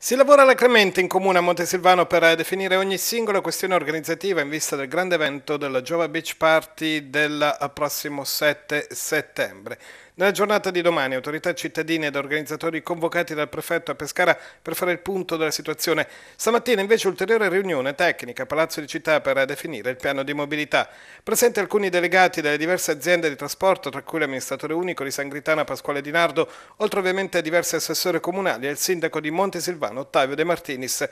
Si lavora alacremente in comune a Montesilvano per definire ogni singola questione organizzativa in vista del grande evento della Giova Beach Party del prossimo 7 settembre. Nella giornata di domani autorità cittadine ed organizzatori convocati dal prefetto a Pescara per fare il punto della situazione. Stamattina invece ulteriore riunione tecnica a Palazzo di Città per definire il piano di mobilità. Presenti alcuni delegati delle diverse aziende di trasporto, tra cui l'amministratore unico di Sangritana Pasquale Di Nardo, oltre ovviamente a diversi assessori comunali e il sindaco di Montesilvano urbano Ottavio De Martinis.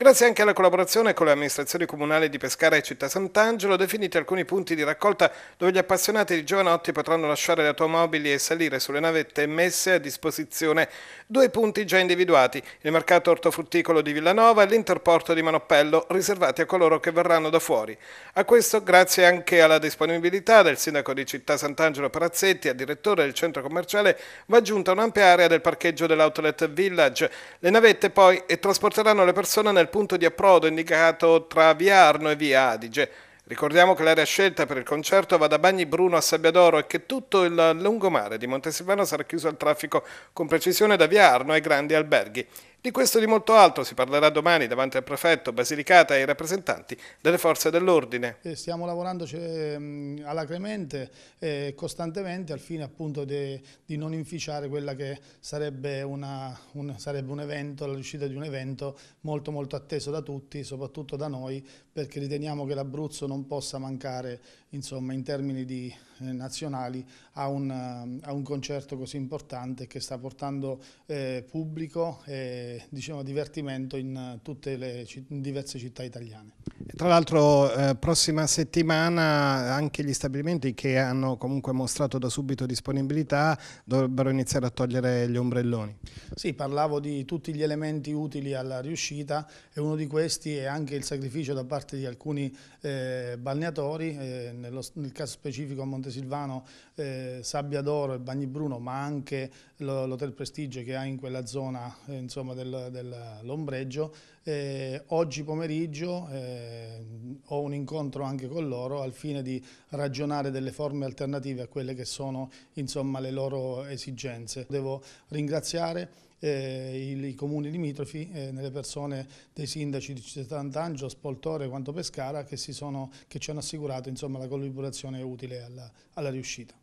Grazie anche alla collaborazione con le amministrazioni comunali di Pescara e Città Sant'Angelo, definiti alcuni punti di raccolta dove gli appassionati di giovanotti potranno lasciare le automobili e salire sulle navette messe a disposizione. Due punti già individuati, il mercato ortofrutticolo di Villanova e l'interporto di Manopello, riservati a coloro che verranno da fuori. A questo grazie anche alla disponibilità del sindaco di Città Sant'Angelo Parazzetti, a direttore del centro commerciale, va aggiunta un'ampia area del parcheggio dell'outlet Village. Le navette poi e trasporteranno le persone nel punto di approdo indicato tra via Arno e via Adige. Ricordiamo che l'area scelta per il concerto va da Bagni Bruno a Sabbiadoro e che tutto il lungomare di Montesilvano sarà chiuso al traffico con precisione da via Arno ai grandi alberghi. Di questo e di molto altro si parlerà domani davanti al prefetto, Basilicata e ai rappresentanti delle forze dell'ordine. Eh, stiamo lavorando cioè, mm, alacremente e eh, costantemente al fine appunto di, di non inficiare quella che sarebbe, una, un, sarebbe un evento, la riuscita di un evento molto molto atteso da tutti, soprattutto da noi, perché riteniamo che l'Abruzzo non possa mancare insomma, in termini di, eh, nazionali a un, a un, concerto così importante che sta portando eh, pubblico. Eh, diciamo, divertimento in eh, tutte le in diverse città italiane. Tra l'altro eh, prossima settimana anche gli stabilimenti che hanno comunque mostrato da subito disponibilità dovrebbero iniziare a togliere gli ombrelloni. Sì, parlavo di tutti gli elementi utili alla riuscita e uno di questi è anche il sacrificio da parte di alcuni eh, balneatori, eh, nello, nel caso specifico a Montesilvano eh, Sabbia d'Oro e Bagni Bruno, ma anche l'Hotel Prestigio che ha in quella zona eh, insomma, del, dell'ombreggio. Eh, oggi pomeriggio ho un incontro anche con loro al fine di ragionare delle forme alternative a quelle che sono insomma, le loro esigenze. Devo ringraziare eh, i, i, comuni limitrofi, eh, nelle persone dei sindaci di Cittadangio, Spoltore quanto Pescara che, sono, che ci hanno assicurato insomma, la collaborazione utile alla, alla riuscita.